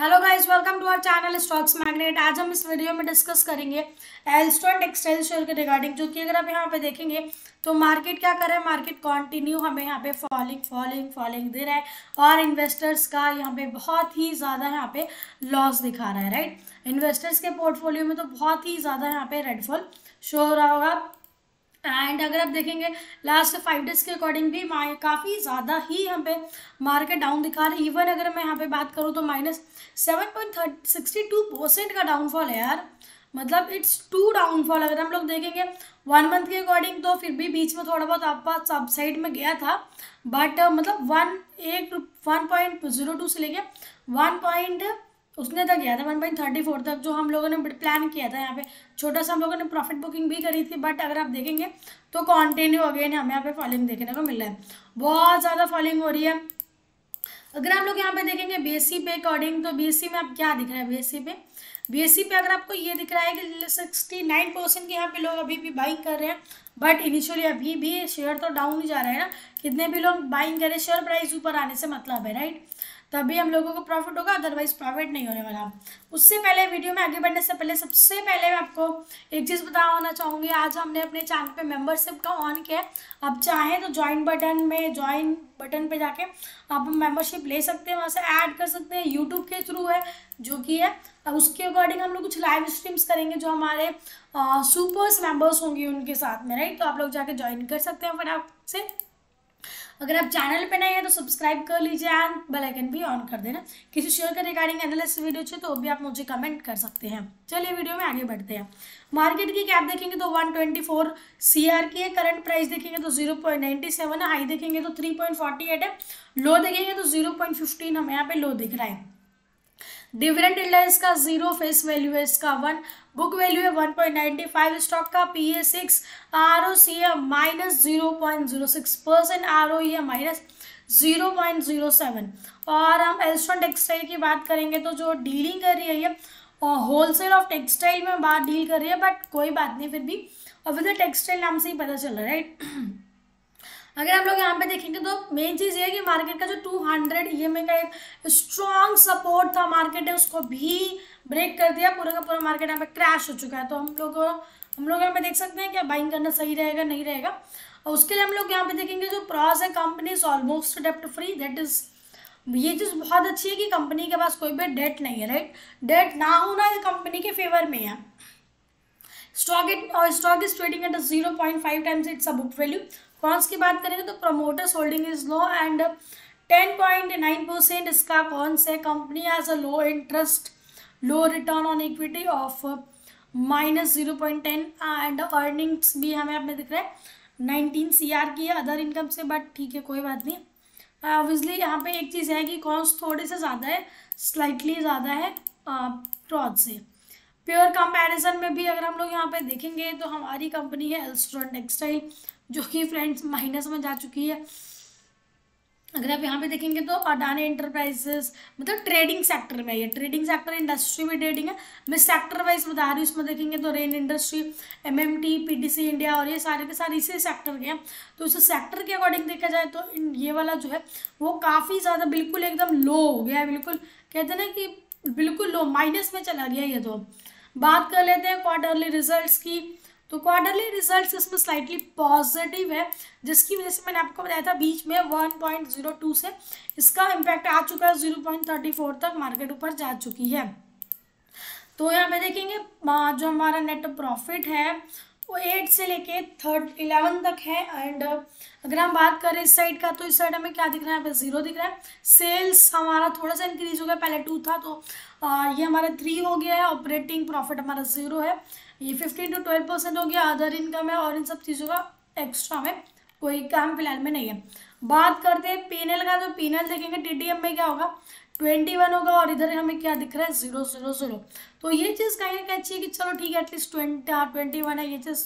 hello guys welcome to our channel stocks magnet आज हम इस वीडियो में डिस्कस करेंगे एलस्टोन टेक्सटाइल शेयर के रिगार्डिंग जो कि अगर आप यहाँ पे देखेंगे तो मार्केट क्या कर रहा है मार्केट कंटिन्यू हमें यहाँ पे फॉलिंग फॉलिंग फॉलिंग दे रहा है और इन्वेस्टर्स का यहाँ पे बहुत ही ज़्यादा यहाँ पे लॉस दिखा रहा है राइट इन्वेस्टर्स के पोर्टफोलियो में तो बहुत ही ज़्यादा यहाँ पे रेडफॉल शो हो रहा होगा एंड अगर आप देखेंगे लास्ट फाइव डेज के अकॉर्डिंग भी काफ़ी ज़्यादा ही यहाँ पे मार्केट डाउन दिखा रही है इवन अगर मैं यहाँ पे बात करूँ तो minus seven point thirty sixty two percent का डाउनफॉल है यार मतलब इट्स टू डाउनफॉल अगर हम लोग देखेंगे वन मंथ के अकॉर्डिंग तो फिर भी बीच में थोड़ा बहुत आपका सब साइड में गया था बट मतलब वन एक वन पॉइंट जीरो टू से लेके वन पॉइंट उसने तक तो गया था वन पॉइंट थर्टी फोर तक जो हम लोगों ने प्लान किया था यहाँ पे छोटा सा हम लोगों ने प्रॉफिट बुकिंग भी करी थी बट अगर आप देखेंगे तो कॉन्टिन्यू अगेन हमें यहाँ पे फॉलोइंग देखने को मिल रहा है बहुत ज़्यादा फॉलोइंग हो रही है अगर आप लोग यहाँ पे देखेंगे बीएससी पे अकॉर्डिंग तो बीएससी में आप क्या दिख रहा है बीएससी पे बीएससी पे अगर आपको ये दिख रहा है कि सिक्सटी नाइन परसेंट के यहाँ पे लोग अभी भी बाइंग कर रहे हैं बट इनिशियली अभी भी शेयर तो डाउन ही जा रहा है ना कितने भी लोग बाइंग करें शेयर प्राइस ऊपर आने से मतलब है राइट तभी हम लोगों को प्रॉफिट होगा अदरवाइज प्रॉफिट नहीं होने वाला उससे पहले वीडियो में आगे बढ़ने से पहले सबसे पहले मैं आपको एक चीज़ बताना चाहूँगी आज हमने अपने चैनल पे मेंबरशिप का ऑन किया है आप चाहें तो ज्वाइन बटन में ज्वाइन बटन पे जाके आप मेंबरशिप ले सकते हैं वहाँ से ऐड कर सकते हैं यूट्यूब के थ्रू है जो कि है अब उसके अकॉर्डिंग हम लोग कुछ लाइव स्ट्रीम्स करेंगे जो हमारे सुपर्स मेंबर्स होंगे उनके साथ में राइट तो आप लोग जाके ज्वाइन कर सकते हैं फटाफट से अगर आप चैनल पे नहीं है तो सब्सक्राइब कर लीजिए एंड बेल आइकन भी ऑन कर देना किसी शेयर के रिगार्डिंग एनालिस वीडियो चाहिए तो भी आप मुझे कमेंट कर सकते हैं चलिए वीडियो में आगे बढ़ते हैं मार्केट की कैप देखेंगे तो 124 ट्वेंटी की है करंट प्राइस देखेंगे तो 0.97 है हाई देखेंगे तो 3.48 है लो देखेंगे तो 0.15 हमें यहाँ पे लो दिख रहा है डिविडेंड इल्ड है इसका जीरो फेस वैल्यू है इसका वन बुक वैल्यू है one point ninety five stock का P A six R O C है minus zero point zero six percent R O E है minus zero point zero seven और हम एल्स्टॉन textile की बात करेंगे तो जो डीलिंग कर रही है और होलसेल ऑफ टेक्सटाइल में बात डील कर रही है बट कोई बात नहीं फिर भी और विद टेक्सटाइल नाम से ही पता चल रहा है राइट अगर आप लोग यहाँ पे देखेंगे तो मेन चीज़ ये है कि मार्केट का जो 200 हंड्रेड ई का एक स्ट्रॉन्ग सपोर्ट था मार्केट ने उसको भी ब्रेक कर दिया पूरा का पूरा मार्केट यहाँ पे क्रैश हो चुका है तो हम लोग हम लोग यहाँ पे देख सकते हैं क्या बाइंग करना सही रहेगा नहीं रहेगा और उसके लिए हम लोग यहाँ पे देखेंगे जो प्रॉस है कंपनी इज ऑलमोस्ट डेप्ट फ्री दैट इज़ ये चीज़ बहुत अच्छी है कि कंपनी के पास कोई भी डेट नहीं है राइट डेट ना होना कंपनी के फेवर में है stock it stock is trading at zero point five times its a book value cons की बात करेंगे तो promoters holding is low and ten point nine percent इसका कॉन्स है company has a low interest low return on equity of minus zero point ten and earnings भी हमें अपने दिख रहा है नाइनटीन सी आर की है अदर इनकम से बट ठीक है कोई बात नहीं ऑब्वियसली uh, यहाँ पे एक चीज़ है कि कॉन्स थोड़े से ज़्यादा है स्लाइटली ज़्यादा है प्रॉड uh, से प्योर कंपैरिजन में भी अगर हम लोग यहाँ पे देखेंगे तो हमारी कंपनी है एल्स्ट्रॉन टेक्सटाइल जो कि फ्रेंड्स माइनस में जा चुकी है अगर आप यहाँ पे देखेंगे तो अडानी इंटरप्राइजेस मतलब ट्रेडिंग सेक्टर में ये ट्रेडिंग सेक्टर इंडस्ट्री में ट्रेडिंग है मैं सेक्टर वाइज बता रही हूँ इसमें देखेंगे तो Rain industry MMT PDC India और ये सारे के सारे इसी सेक्टर के हैं तो उस सेक्टर के अकॉर्डिंग देखा जाए तो ये वाला जो है वो काफ़ी ज़्यादा बिल्कुल एकदम लो हो गया है बिल्कुल कहते ना कि बिल्कुल लो माइनस में चला गया ये तो बात कर लेते हैं क्वार्टरली रिजल्ट्स की तो क्वार्टरली रिजल्ट्स इसमें स्लाइटली पॉजिटिव है जिसकी वजह से मैंने आपको बताया था बीच में 1.02 से इसका इम्पैक्ट आ चुका है 0.34 तक मार्केट ऊपर जा चुकी है तो यहाँ पे देखेंगे जो हमारा नेट प्रॉफिट है वो एट से लेके थर्ड इलेवन तक है एंड uh, अगर हम बात करें इस साइड का तो इस साइड हमें क्या दिख रहा है यहाँ पे ज़ीरो दिख रहा है सेल्स हमारा थोड़ा सा इंक्रीज हो गया पहले टू था तो आ, uh, ये हमारा थ्री हो गया है ऑपरेटिंग प्रॉफिट हमारा ज़ीरो है ये फिफ्टीन टू ट्वेल्व परसेंट हो गया अदर इनकम है और इन सब चीज़ों का एक्स्ट्रा हमें कोई काम फिलहाल में नहीं है बात करते हैं पीनल का तो पीनल देखेंगे टी में क्या होगा ट्वेंटी वन होगा और इधर हमें क्या दिख रहा है जीरो जीरो जीरो तो ये चीज़ कहीं ना कहीं है कि चलो ठीक है एटलीस्ट ट्वेंटी ट्वेंटी वन है ये चीज़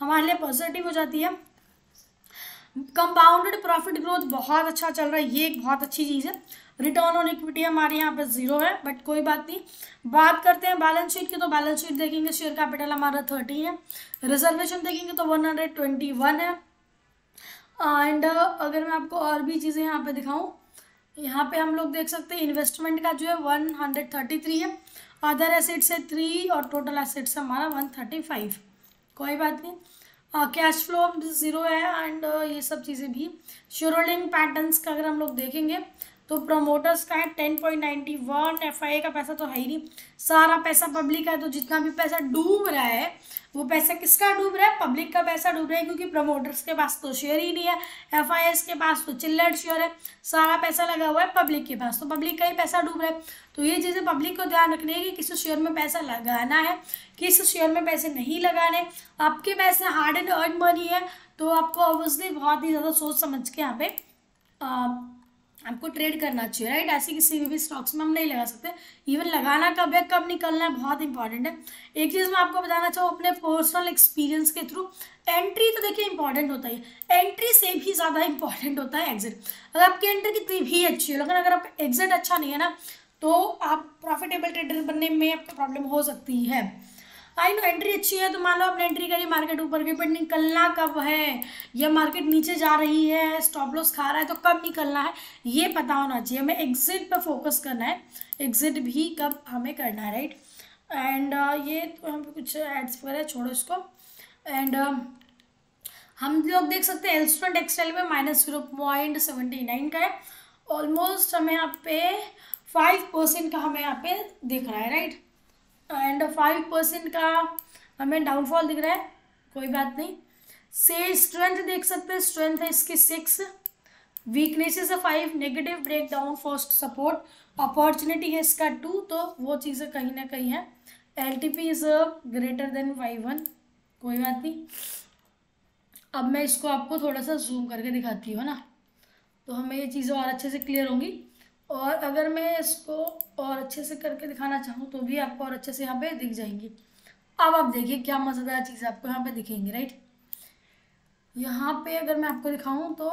हमारे लिए पॉजिटिव हो जाती है कंपाउंडेड प्रॉफिट ग्रोथ बहुत अच्छा चल रहा है ये एक बहुत अच्छी चीज़ है रिटर्न ऑन इक्विटी हमारे यहाँ पर जीरो है बट कोई बात नहीं बात करते हैं बैलेंस शीट की तो बैलेंस शीट देखेंगे शेयर कैपिटल हमारा थर्टी है रिजर्वेशन देखेंगे तो वन हंड्रेड ट्वेंटी वन है एंड अगर मैं आपको और भी चीज़ें यहाँ पर दिखाऊँ यहाँ पे हम लोग देख सकते हैं इन्वेस्टमेंट का जो है वन हंड्रेड थर्टी थ्री है अदर एसेट्स है थ्री और टोटल एसेट्स हमारा वन थर्टी फाइव कोई बात नहीं कैश फ्लो ज़ीरो है एंड ये सब चीज़ें भी श्योर होल्डिंग पैटर्न्स का अगर हम लोग देखेंगे तो प्रमोटर्स का है ten point ninety one F I का पैसा तो है ही नहीं सारा पैसा पब्लिक का है तो जितना भी पैसा डूब रहा है वो पैसा किसका डूब रहा है पब्लिक का पैसा डूब रहा है क्योंकि प्रमोटर्स के पास तो शेयर ही नहीं है एफ के पास तो चिल्लर शेयर है सारा पैसा लगा हुआ है पब्लिक के पास तो पब्लिक का ही पैसा डूब रहा है तो ये चीज़ें पब्लिक को ध्यान रखनी है कि किस शेयर में पैसा लगाना है किस शेयर में पैसे नहीं लगाने आपके पैसे हार्ड एंड अर्न मनी है तो आपको ऑब्वियसली बहुत ही ज़्यादा सोच समझ के यहाँ पे आपको ट्रेड करना चाहिए राइट ऐसे किसी भी, स्टॉक्स में हम नहीं लगा सकते इवन लगाना कब है कब निकलना है बहुत इंपॉर्टेंट है एक चीज़ मैं आपको बताना चाहूँ अपने पर्सनल एक्सपीरियंस के थ्रू एंट्री तो देखिए इंपॉर्टेंट होता ही एंट्री से भी ज़्यादा इंपॉर्टेंट होता है एग्जिट अगर आपकी एंट्री कितनी भी अच्छी हो लेकिन अगर आप एग्जिट अच्छा नहीं है ना तो आप प्रॉफिटेबल ट्रेडर बनने में आपको प्रॉब्लम हो सकती है आई नो एंट्री अच्छी है तो मान लो आपने एंट्री करी मार्केट ऊपर गई बट निकलना कब है या मार्केट नीचे जा रही है स्टॉप लॉस खा रहा है तो कब निकलना है ये पता होना चाहिए हमें एग्जिट पर फोकस करना है एग्जिट भी कब हमें करना है राइट एंड uh, ये तो हम कुछ एड्स वगैरह छोड़ो इसको एंड um, हम लोग देख सकते हैं एल्स्टोन टेक्सटाइल में minus zero point seventy nine का है ऑलमोस्ट हमें यहाँ पे फाइव परसेंट का हमें यहाँ पे दिख रहा है राइट एंड फाइव परसेंट का हमें डाउनफॉल दिख रहा है कोई बात नहीं से स्ट्रेंथ देख सकते हैं स्ट्रेंथ है इसकी सिक्स वीकनेसेस है five negative break down first support opportunity है इसका टू तो वो चीज़ें कहीं ना कहीं है L T P is greater than Y one कोई बात नहीं अब मैं इसको आपको थोड़ा सा जूम करके दिखाती हूँ ना तो हमें ये चीज़ें और अच्छे से क्लियर होंगी और अगर मैं इसको और अच्छे से करके दिखाना चाहूँ तो भी आपको और अच्छे से यहाँ पे दिख जाएंगी अब आप देखिए क्या मज़ेदार चीज़ आपको यहाँ पे दिखेंगी राइट यहाँ पे अगर मैं आपको दिखाऊँ तो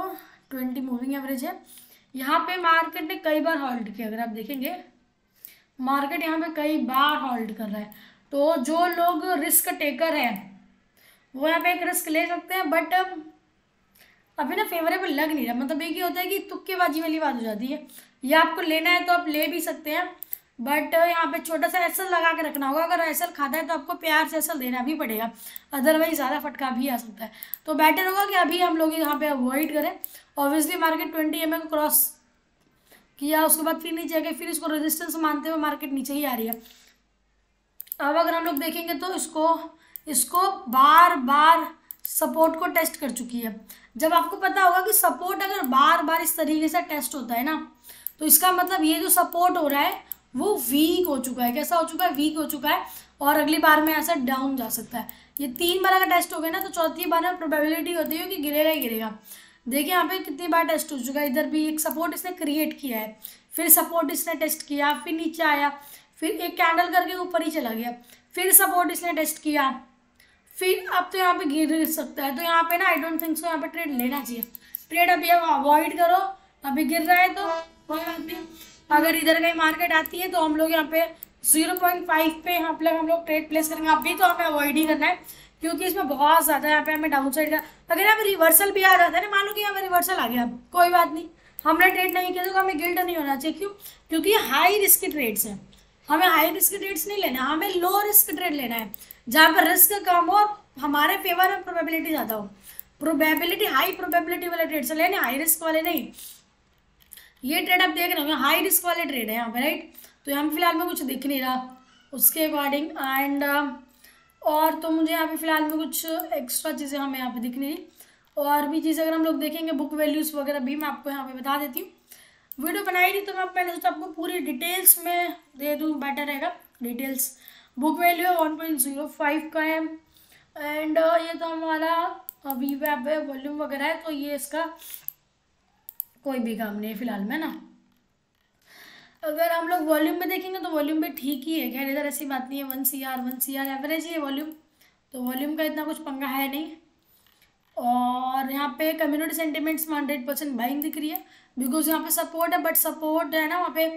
ट्वेंटी मूविंग एवरेज है यहाँ पे मार्केट ने कई बार हॉल्ट किया अगर आप देखेंगे मार्केट यहाँ पे कई बार हॉल्ट कर रहा है तो जो लोग रिस्क टेकर हैं वो यहाँ पे एक रिस्क ले सकते हैं बट अभी ना फेवरेबल लग नहीं रहा मतलब एक ही होता है कि तुक्केबाजी वाली बात हो जाती है या आपको लेना है तो आप ले भी सकते हैं बट यहाँ पे छोटा सा एसल लगा के रखना होगा अगर एसल खाता है तो आपको प्यार से एसल देना भी पड़ेगा अदरवाइज ज़्यादा फटका भी आ सकता है तो बेटर होगा कि अभी हम लोग यहाँ पे अवॉइड करें obviously market twenty M cross किया उसके बाद फिर नीचे गए फिर इसको रेजिस्टेंस मानते हुए मार्केट नीचे ही आ रही है अब अगर हम लोग देखेंगे तो इसको इसको बार बार सपोर्ट को टेस्ट कर चुकी है जब आपको पता होगा कि सपोर्ट अगर बार बार इस तरीके से टेस्ट होता है ना तो इसका मतलब ये जो सपोर्ट हो रहा है वो वीक हो चुका है कैसा हो चुका है वीक हो चुका है और अगली बार में ऐसा डाउन जा सकता है ये तीन बार अगर टेस्ट हो गया ना तो चौथी बार में प्रोबेबिलिटी होती है कि गिरेगा ही गिरेगा देखिए यहाँ पे कितनी बार टेस्ट हो चुका है इधर भी एक सपोर्ट इसने क्रिएट किया है फिर सपोर्ट इसने टेस्ट किया फिर नीचे आया फिर एक कैंडल करके ऊपर ही चला गया फिर सपोर्ट इसने टेस्ट किया फिर अब तो यहाँ पे गिर सकता है तो यहाँ पे ना आई डोंट थिंक सो यहाँ पे ट्रेड लेना चाहिए ट्रेड अभी अब अवॉइड करो अभी गिर रहा है तो कोई बात नहीं अगर इधर कहीं मार्केट आती है तो हम लोग यहाँ पे जीरो पॉइंट फाइव पे यहाँ पे हम लोग ट्रेड प्लेस करेंगे अभी तो हमें अवॉइड ही करना है क्योंकि इसमें बहुत ज़्यादा यहाँ पे हमें डाउन साइड का अगर यहाँ पे रिवर्सल भी आ जाता है ना मान लो कि यहाँ पे रिवर्सल आ गया कोई बात नहीं हमने ट्रेड नहीं किया तो हमें गिल्ट नहीं होना चाहिए क्यों क्योंकि हाई रिस्क ट्रेड्स हैं हमें हाई रिस्क ट्रेड्स नहीं लेना हमें लो रिस्क ट्रेड लेना है जहाँ पर रिस्क कम हो हमारे फेवर में प्रोबेबिलिटी ज़्यादा हो प्रोबेबिलिटी हाई प्रोबेबिलिटी वाले ट्रेड्स लेने हाई रिस्क वाले नहीं ये ट्रेड आप देख रहे हो हाई रिस्क वाले ट्रेड है यहाँ पे राइट तो यहाँ फिलहाल में कुछ दिख नहीं रहा उसके अकॉर्डिंग एंड uh, और तो मुझे यहाँ पे फिलहाल में कुछ एक्स्ट्रा चीज़ें हमें यहाँ पे दिख नहीं और भी चीज़ अगर हम लोग देखेंगे बुक वैल्यूज़ वगैरह भी मैं आपको यहाँ पे बता देती हूँ वीडियो बनाई थी तो मैं पहले सोचा आपको पूरी डिटेल्स में दे दूँ बेटर रहेगा details book value one point zero five का है एंड uh, ये तो हमारा वी uh, वैप है वॉल्यूम वगैरह है तो ये इसका कोई भी काम नहीं है फिलहाल में ना अगर हम लोग वॉल्यूम में देखेंगे तो वॉल्यूम भी ठीक ही है खैर इधर ऐसी बात नहीं है one C R one C R average ही है वॉल्यूम तो वॉल्यूम का इतना कुछ पंगा है नहीं और यहाँ पे कम्युनिटी सेंटीमेंट्स में हंड्रेड परसेंट बाइंग दिख रही है बिकॉज यहाँ पे सपोर्ट है बट सपोर्ट है ना वहाँ पे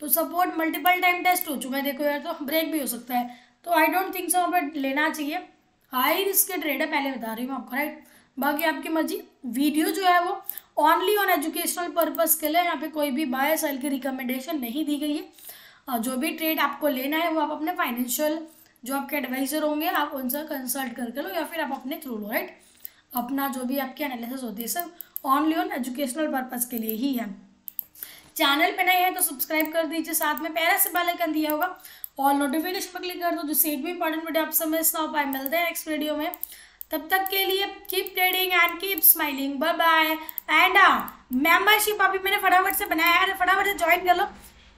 तो सपोर्ट मल्टीपल टाइम टेस्ट हो चुका है देखो यार तो ब्रेक भी हो सकता है तो आई डोंट थिंक सो वहाँ पर लेना चाहिए हाई रिस्क के ट्रेड है पहले बता रही हूँ आपको राइट बाकी आपकी मर्जी वीडियो जो है वो ओनली ऑन एजुकेशनल पर्पज़ के लिए यहाँ पे कोई भी बाय सेल की रिकमेंडेशन नहीं दी गई है जो भी ट्रेड आपको लेना है वो आप अपने फाइनेंशियल जो आपके एडवाइज़र होंगे आप उनसे कंसल्ट करके लो या फिर आप अपने थ्रू लो राइट अपना जो भी आपके एनालिसिस होती है सब ऑनली ऑन एजुकेशनल पर्पज़ के लिए ही है चैनल पे नए हैं तो सब्सक्राइब कर दीजिए साथ में पहले से बेल आइकन दिया होगा और नोटिफिकेशन पर क्लिक कर दो जिससे एक भी इंपॉर्टेंट वीडियो आप समझ ना हो पाए मिलते हैं नेक्स्ट वीडियो में तब तक के लिए keep trading and keep smiling bye bye and membership अभी मैंने फटाफट से बनाया है तो फटाफट से ज्वाइन कर लो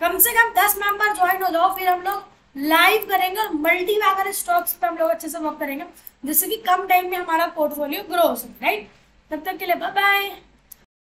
कम से कम दस मेंबर ज्वाइन हो जाओ फिर हम लोग लाइव करेंगे और मल्टी वैगर स्टॉक्स पे हम लोग अच्छे से वर्क करेंगे जिससे कि कम टाइम में हमारा पोर्टफोलियो ग्रो हो सके राइट तब तक के लिए बाय बाय